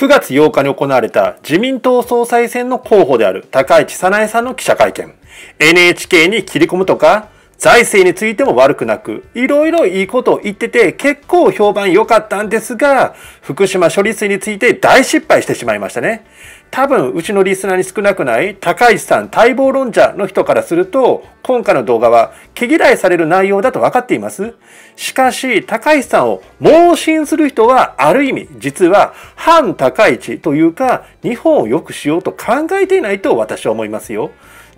9月8日に行われた自民党総裁選の候補である高市早苗さんの記者会見。NHK に切り込むとか、財政についても悪くなく、いろいろいいことを言ってて結構評判良かったんですが、福島処理水について大失敗してしまいましたね。多分うちのリスナーに少なくない高石さん待望論者の人からすると今回の動画は毛嫌いされる内容だと分かっていますしかし高石さんを盲信する人はある意味実は反高市というか日本を良くしようと考えていないと私は思いますよ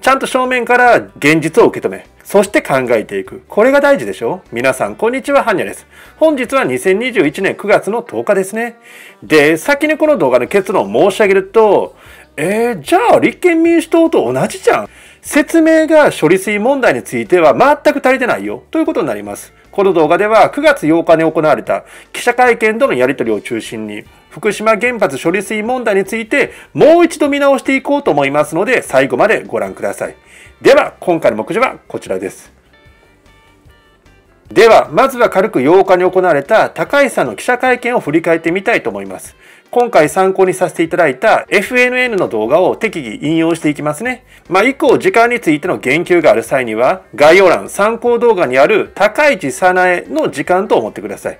ちゃんと正面から現実を受け止め、そして考えていく。これが大事でしょ皆さん、こんにちは、ハンニャです。本日は2021年9月の10日ですね。で、先にこの動画の結論を申し上げると、えー、じゃあ立憲民主党と同じじゃん。説明が処理水問題については全く足りてないよ。ということになります。この動画では9月8日に行われた記者会見とのやり取りを中心に、福島原発処理水問題についてもう一度見直していこうと思いますので、最後までご覧ください。では、今回の目次はこちらです。では、まずは軽く8日に行われた高井さんの記者会見を振り返ってみたいと思います。今回参考にさせていただいた FNN の動画を適宜引用していきますね。まあ、以降時間についての言及がある際には、概要欄参考動画にある高市早苗の時間と思ってください。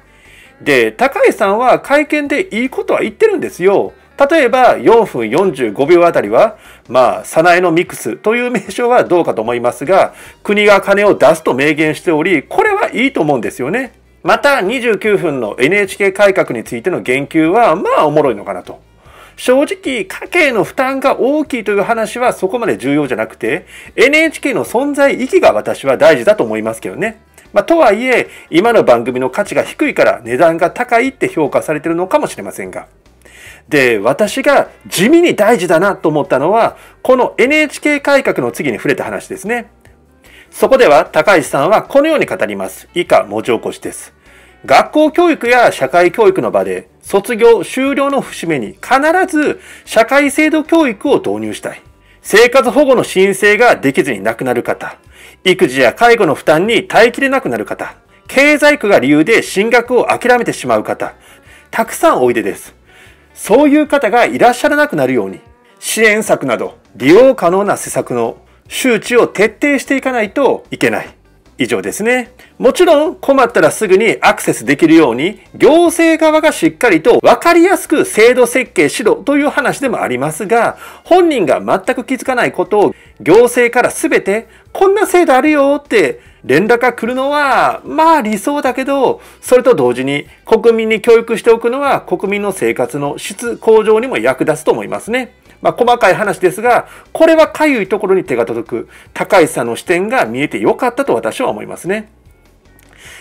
で、高市さんは会見でいいことは言ってるんですよ。例えば4分45秒あたりは、まあ、さなえのミックスという名称はどうかと思いますが、国が金を出すと明言しており、これはいいと思うんですよね。また29分の NHK 改革についての言及はまあおもろいのかなと。正直家計の負担が大きいという話はそこまで重要じゃなくて NHK の存在意義が私は大事だと思いますけどね。まあ、とはいえ今の番組の価値が低いから値段が高いって評価されてるのかもしれませんが。で、私が地味に大事だなと思ったのは、この NHK 改革の次に触れた話ですね。そこでは高橋さんはこのように語ります。以下文字起こしです。学校教育や社会教育の場で卒業、終了の節目に必ず社会制度教育を導入したい。生活保護の申請ができずに亡くなる方、育児や介護の負担に耐えきれなくなる方、経済苦が理由で進学を諦めてしまう方、たくさんおいでです。そういう方がいらっしゃらなくなるように、支援策など利用可能な施策の周知を徹底していかないといけない。以上ですね。もちろん困ったらすぐにアクセスできるように行政側がしっかりと分かりやすく制度設計しろという話でもありますが本人が全く気づかないことを行政から全てこんな制度あるよって連絡が来るのはまあ理想だけどそれと同時に国民に教育しておくのは国民の生活の質向上にも役立つと思いますね。まあ、細かい話ですが、これはかゆいところに手が届く、高橋さんの視点が見えてよかったと私は思いますね。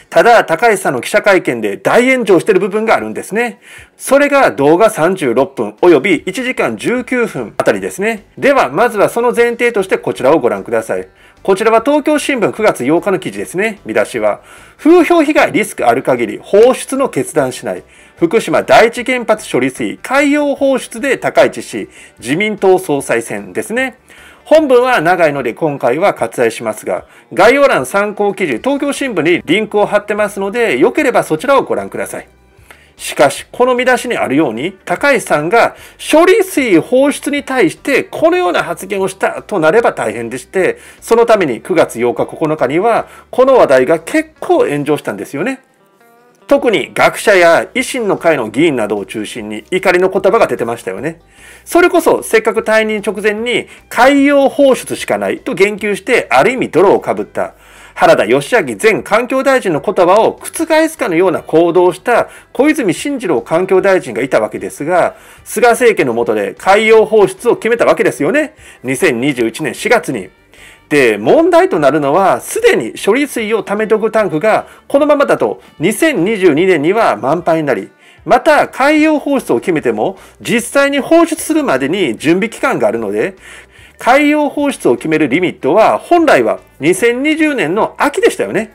ただ、高橋さんの記者会見で大炎上している部分があるんですね。それが動画36分及び1時間19分あたりですね。では、まずはその前提としてこちらをご覧ください。こちらは東京新聞9月8日の記事ですね。見出しは、風評被害リスクある限り放出の決断しない。福島第一原発処理水海洋放出で高市氏、自民党総裁選ですね。本文は長いので今回は割愛しますが、概要欄参考記事、東京新聞にリンクを貼ってますので、良ければそちらをご覧ください。しかし、この見出しにあるように、高橋さんが処理水放出に対してこのような発言をしたとなれば大変でして、そのために9月8日9日には、この話題が結構炎上したんですよね。特に学者や維新の会の議員などを中心に怒りの言葉が出てましたよね。それこそせっかく退任直前に海洋放出しかないと言及してある意味泥をかぶった。原田義明前環境大臣の言葉を覆すかのような行動をした小泉進次郎環境大臣がいたわけですが、菅政権の下で海洋放出を決めたわけですよね。2021年4月に。で、問題となるのは、すでに処理水を貯めとくタンクが、このままだと2022年には満杯になり、また海洋放出を決めても、実際に放出するまでに準備期間があるので、海洋放出を決めるリミットは本来は2020年の秋でしたよね。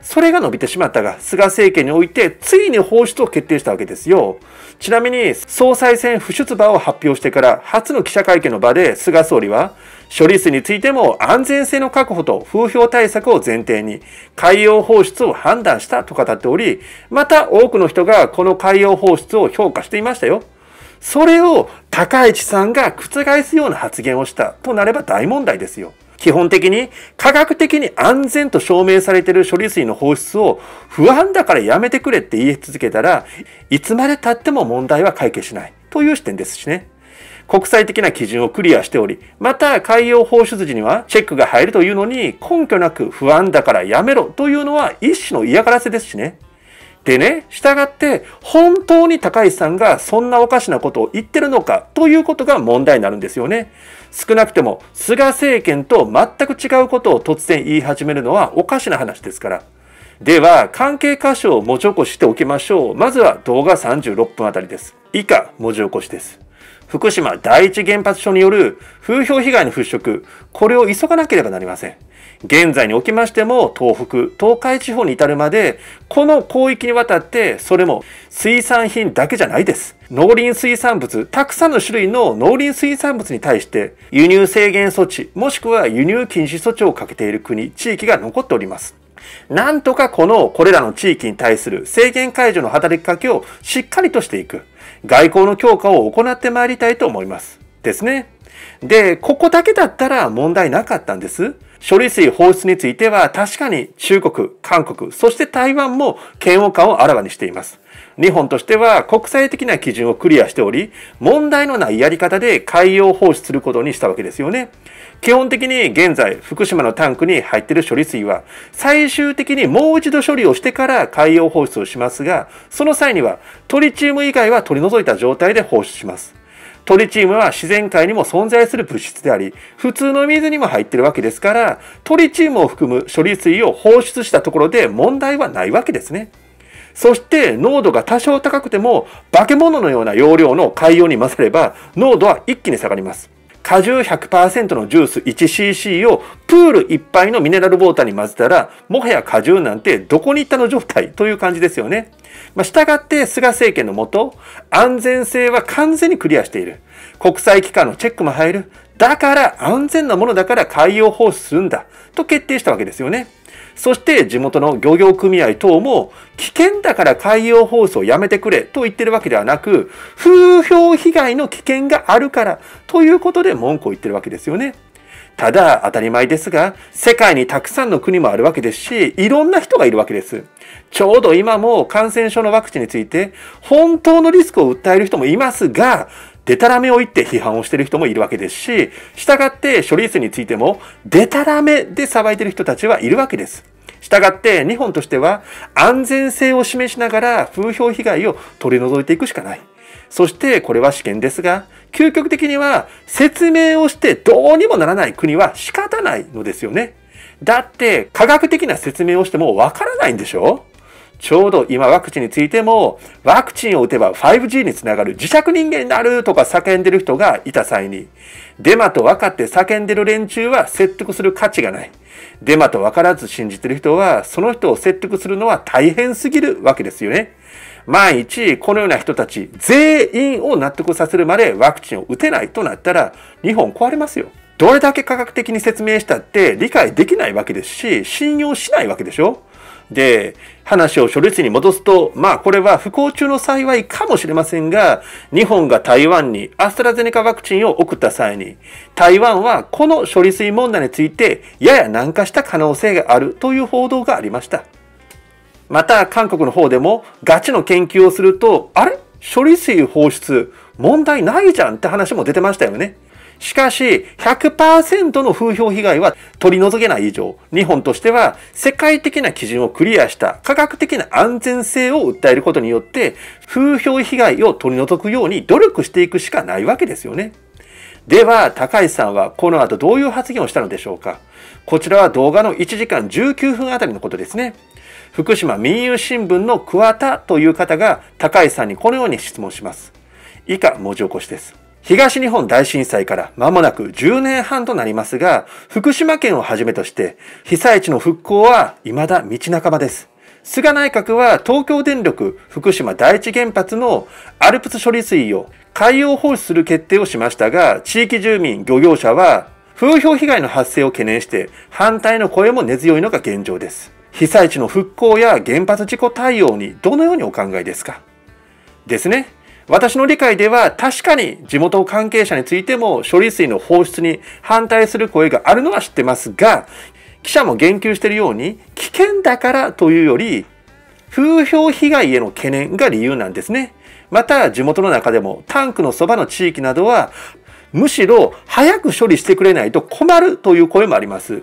それが伸びてしまったが、菅政権においてついに放出を決定したわけですよ。ちなみに、総裁選不出馬を発表してから初の記者会見の場で菅総理は、処理水についても安全性の確保と風評対策を前提に海洋放出を判断したと語っており、また多くの人がこの海洋放出を評価していましたよ。それを高市さんが覆すような発言をしたとなれば大問題ですよ。基本的に科学的に安全と証明されている処理水の放出を不安だからやめてくれって言い続けたらいつまで経っても問題は解決しないという視点ですしね。国際的な基準をクリアしており、また海洋放出時にはチェックが入るというのに根拠なく不安だからやめろというのは一種の嫌がらせですしね。でね、従って、本当に高市さんがそんなおかしなことを言ってるのかということが問題になるんですよね。少なくても、菅政権と全く違うことを突然言い始めるのはおかしな話ですから。では、関係箇所を文字起こしておきましょう。まずは動画36分あたりです。以下、文字起こしです。福島第一原発所による風評被害の払拭、これを急がなければなりません。現在におきましても東北、東海地方に至るまで、この広域にわたって、それも水産品だけじゃないです。農林水産物、たくさんの種類の農林水産物に対して、輸入制限措置、もしくは輸入禁止措置をかけている国、地域が残っております。なんとかこの、これらの地域に対する制限解除の働きかけをしっかりとしていく、外交の強化を行ってまいりたいと思います。ですね。で、ここだけだったら問題なかったんです。処理水放出については確かに中国、韓国、そして台湾も嫌悪感をあらわにしています。日本としては国際的な基準をクリアしており、問題のないやり方で海洋放出することにしたわけですよね。基本的に現在、福島のタンクに入っている処理水は、最終的にもう一度処理をしてから海洋放出をしますが、その際にはトリチウム以外は取り除いた状態で放出します。トリチウムは自然界にも存在する物質であり、普通の水にも入ってるわけですから、トリチウムを含む処理水を放出したところで問題はないわけですね。そして濃度が多少高くても化け物のような容量の海洋に混ざれば濃度は一気に下がります。果汁100%のジュース 1cc をプールいっぱいのミネラルウォーターに混ぜたら、もはや果汁なんてどこに行ったの状態という感じですよね。まあ、従って菅政権のもと、安全性は完全にクリアしている。国際機関のチェックも入る。だから安全なものだから海洋放出するんだと決定したわけですよね。そして地元の漁業組合等も危険だから海洋放出をやめてくれと言ってるわけではなく風評被害の危険があるからということで文句を言ってるわけですよね。ただ当たり前ですが世界にたくさんの国もあるわけですしいろんな人がいるわけですちょうど今も感染症のワクチンについて本当のリスクを訴える人もいますがデタラメを言って批判をしてる人もいるわけですし、従って処理水についても、デタラメで騒いでる人たちはいるわけです。従って日本としては安全性を示しながら風評被害を取り除いていくしかない。そしてこれは試験ですが、究極的には説明をしてどうにもならない国は仕方ないのですよね。だって科学的な説明をしてもわからないんでしょちょうど今ワクチンについても、ワクチンを打てば 5G につながる磁石人間になるとか叫んでる人がいた際に、デマと分かって叫んでる連中は説得する価値がない。デマと分からず信じてる人は、その人を説得するのは大変すぎるわけですよね。万一、このような人たち、全員を納得させるまでワクチンを打てないとなったら、日本壊れますよ。どれだけ科学的に説明したって理解できないわけですし、信用しないわけでしょで、話を処理水に戻すと、まあこれは不幸中の幸いかもしれませんが、日本が台湾にアストラゼネカワクチンを送った際に、台湾はこの処理水問題についてやや軟化した可能性があるという報道がありました。また韓国の方でもガチの研究をすると、あれ処理水放出問題ないじゃんって話も出てましたよね。しかし、100%の風評被害は取り除けない以上、日本としては世界的な基準をクリアした科学的な安全性を訴えることによって、風評被害を取り除くように努力していくしかないわけですよね。では、高橋さんはこの後どういう発言をしたのでしょうかこちらは動画の1時間19分あたりのことですね。福島民友新聞の桑田という方が高橋さんにこのように質問します。以下、文字起こしです。東日本大震災から間もなく10年半となりますが、福島県をはじめとして被災地の復興は未だ道半ばです。菅内閣は東京電力福島第一原発のアルプス処理水を海洋放出する決定をしましたが、地域住民、漁業者は風評被害の発生を懸念して反対の声も根強いのが現状です。被災地の復興や原発事故対応にどのようにお考えですかですね。私の理解では確かに地元関係者についても処理水の放出に反対する声があるのは知ってますが、記者も言及しているように危険だからというより風評被害への懸念が理由なんですね。また地元の中でもタンクのそばの地域などはむしろ早く処理してくれないと困るという声もあります。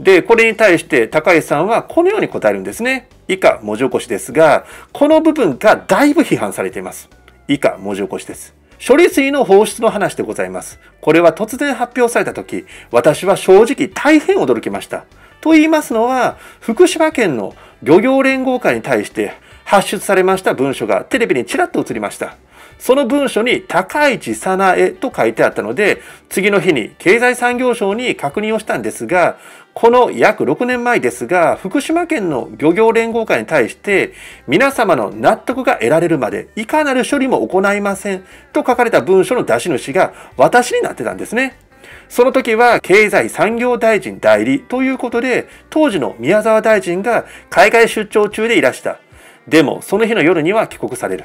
で、これに対して高井さんはこのように答えるんですね。以下文字起こしですが、この部分がだいぶ批判されています。以下文字起こしです。処理水の放出の話でございます。これは突然発表された時、私は正直大変驚きました。と言いますのは、福島県の漁業連合会に対して発出されました文書がテレビにちらっと映りました。その文書に高市さなえと書いてあったので、次の日に経済産業省に確認をしたんですが、この約6年前ですが、福島県の漁業連合会に対して、皆様の納得が得られるまで、いかなる処理も行いませんと書かれた文書の出し主が私になってたんですね。その時は経済産業大臣代理ということで、当時の宮沢大臣が海外出張中でいらした。でも、その日の夜には帰国される。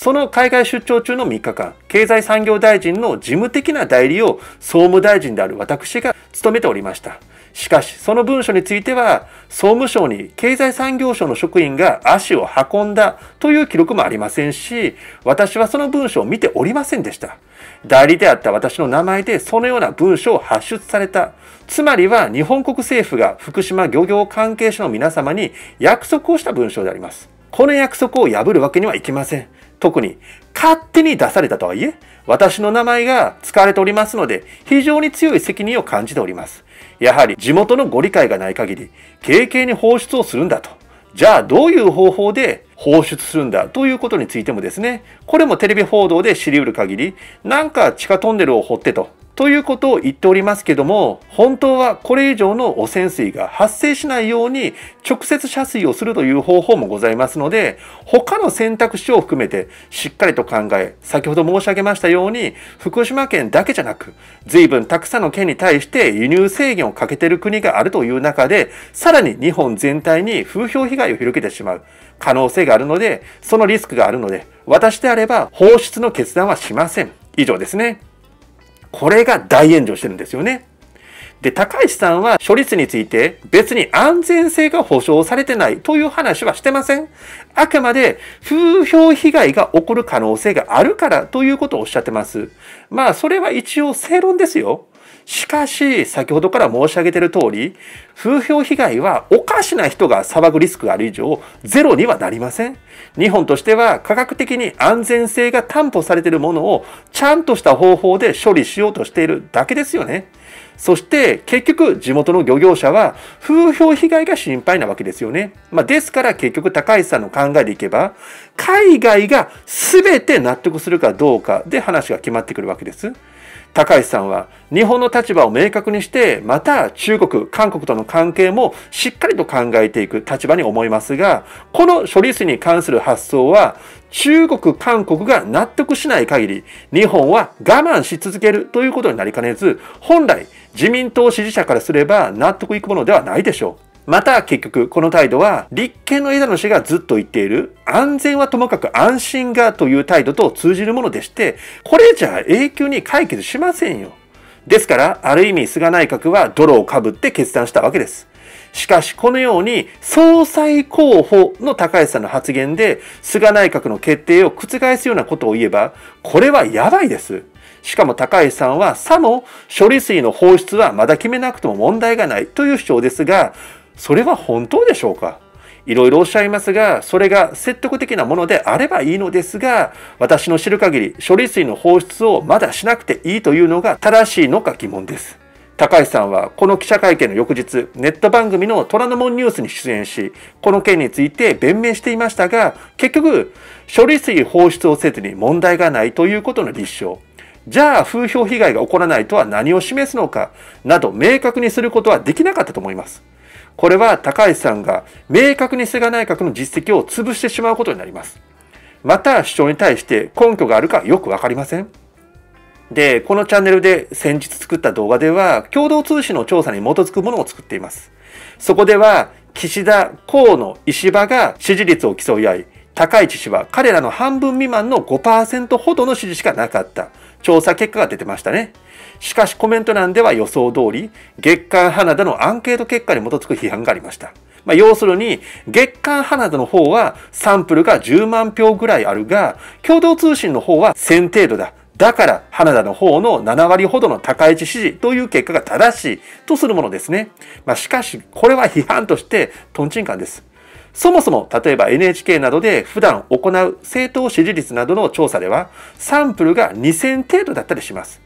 その海外出張中の3日間、経済産業大臣の事務的な代理を総務大臣である私が務めておりました。しかし、その文書については、総務省に経済産業省の職員が足を運んだという記録もありませんし、私はその文書を見ておりませんでした。代理であった私の名前でそのような文書を発出された。つまりは、日本国政府が福島漁業関係者の皆様に約束をした文書であります。この約束を破るわけにはいきません。特に勝手に出されたとはいえ、私の名前が使われておりますので、非常に強い責任を感じております。やはり地元のご理解がない限り、軽々に放出をするんだと。じゃあどういう方法で放出するんだということについてもですね、これもテレビ報道で知り得る限り、なんか地下トンネルを掘ってとということを言っておりますけども、本当はこれ以上の汚染水が発生しないように直接射水をするという方法もございますので、他の選択肢を含めてしっかりと考え、先ほど申し上げましたように、福島県だけじゃなく、随分たくさんの県に対して輸入制限をかけている国があるという中で、さらに日本全体に風評被害を広げてしまう可能性があるので、そのリスクがあるので、私であれば放出の決断はしません。以上ですね。これが大炎上してるんですよね。で、高市さんは処理水について別に安全性が保証されてないという話はしてません。あくまで風評被害が起こる可能性があるからということをおっしゃってます。まあ、それは一応正論ですよ。しかし、先ほどから申し上げている通り、風評被害はおかしな人が裁くリスクがある以上、ゼロにはなりません。日本としては科学的に安全性が担保されているものをちゃんとした方法で処理しようとしているだけですよね。そして結局地元の漁業者は風評被害が心配なわけですよね。まあ、ですから結局高橋さんの考えでいけば海外が全て納得するかどうかで話が決まってくるわけです。高橋さんは日本の立場を明確にしてまた中国韓国との関係もしっかりと考えていく立場に思いますがこの処理水に関する発想は中国韓国が納得しない限り日本は我慢し続けるということになりかねず本来自民党支持者からすれば納得いくものではないでしょう。また結局、この態度は、立憲の枝野氏がずっと言っている、安全はともかく安心がという態度と通じるものでして、これじゃ永久に解決しませんよ。ですから、ある意味菅内閣は泥をかぶって決断したわけです。しかし、このように、総裁候補の高橋さんの発言で、菅内閣の決定を覆すようなことを言えば、これはやばいです。しかも高橋さんは、さも処理水の放出はまだ決めなくても問題がないという主張ですが、それは本当でしょうかいろいろおっしゃいますが、それが説得的なものであればいいのですが、私の知る限り処理水の放出をまだしなくていいというのが正しいのか疑問です。高橋さんはこの記者会見の翌日、ネット番組の虎ノ門ニュースに出演し、この件について弁明していましたが、結局、処理水放出をせずに問題がないということの立証。じゃあ風評被害が起こらないとは何を示すのか、など明確にすることはできなかったと思います。これは高市さんが明確に菅内閣の実績を潰してしまうことになります。また主張に対して根拠があるかよくわかりません。で、このチャンネルで先日作った動画では、共同通信の調査に基づくものを作っています。そこでは、岸田、河野、石破が支持率を競い合い、高市氏は彼らの半分未満の5%ほどの支持しかなかった。調査結果が出てましたね。しかしコメント欄では予想通り、月刊花田のアンケート結果に基づく批判がありました。まあ、要するに、月刊花田の方はサンプルが10万票ぐらいあるが、共同通信の方は1000程度だ。だから、花田の方の7割ほどの高市支持という結果が正しいとするものですね。まあ、しかし、これは批判としてトンチンカンです。そもそも、例えば NHK などで普段行う政党支持率などの調査では、サンプルが2000程度だったりします。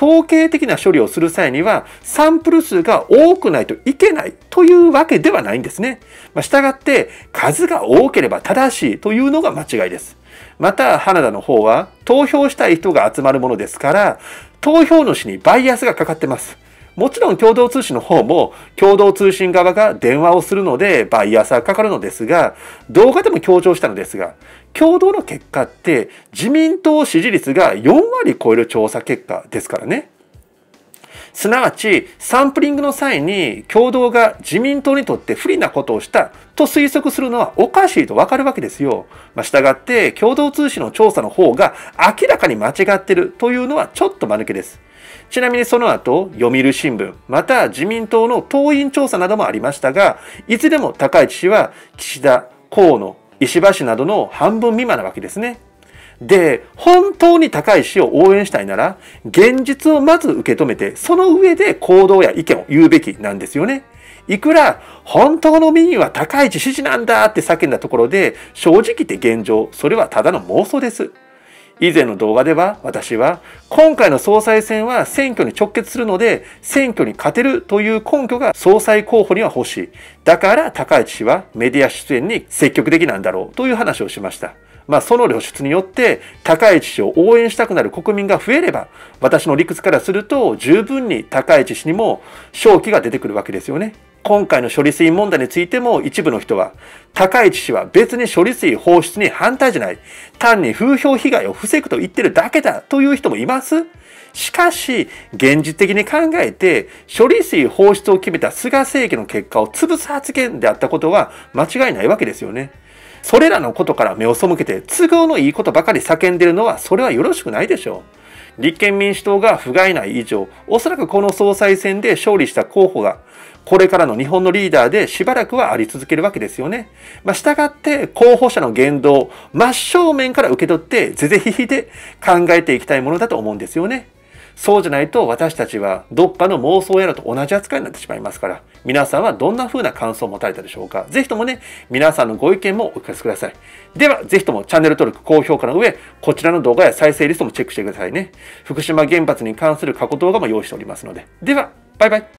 統計的な処理をする際には、サンプル数が多くないといけないというわけではないんですね。まあ、従って、数が多ければ正しいというのが間違いです。また、花田の方は、投票したい人が集まるものですから、投票主にバイアスがかかってます。もちろん共同通信の方も共同通信側が電話をするのでバイアスがかかるのですが、動画でも強調したのですが、共同の結果って自民党支持率が4割超える調査結果ですからね。すなわち、サンプリングの際に共同が自民党にとって不利なことをしたと推測するのはおかしいとわかるわけですよ。まあ、従って、共同通信の調査の方が明らかに間違ってるというのはちょっと間抜けです。ちなみにその後、読売新聞、また自民党の党員調査などもありましたが、いつでも高市氏は岸田、河野、石破氏などの半分未満なわけですね。で、本当に高い市を応援したいなら、現実をまず受け止めて、その上で行動や意見を言うべきなんですよね。いくら、本当の民意は高市支持なんだって叫んだところで、正直言って現状、それはただの妄想です。以前の動画では私は今回の総裁選は選挙に直結するので選挙に勝てるという根拠が総裁候補には欲しい。だから高市氏はメディア出演に積極的なんだろうという話をしました。まあその露出によって高市氏を応援したくなる国民が増えれば私の理屈からすると十分に高市氏にも勝機が出てくるわけですよね。今回の処理水問題についても一部の人は、高市氏は別に処理水放出に反対じゃない。単に風評被害を防ぐと言ってるだけだという人もいます。しかし、現実的に考えて、処理水放出を決めた菅政権の結果を潰す発言であったことは間違いないわけですよね。それらのことから目を背けて都合のいいことばかり叫んでるのは、それはよろしくないでしょう。立憲民主党が不甲斐ない以上、おそらくこの総裁選で勝利した候補が、これからの日本のリーダーでしばらくはあり続けるわけですよね。まあ、従って候補者の言動、真正面から受け取って、是々非ひで考えていきたいものだと思うんですよね。そうじゃないと私たちはどっかの妄想やらと同じ扱いになってしまいますから、皆さんはどんな風な感想を持たれたでしょうかぜひともね、皆さんのご意見もお聞かせください。では、ぜひともチャンネル登録、高評価の上、こちらの動画や再生リストもチェックしてくださいね。福島原発に関する過去動画も用意しておりますので。では、バイバイ。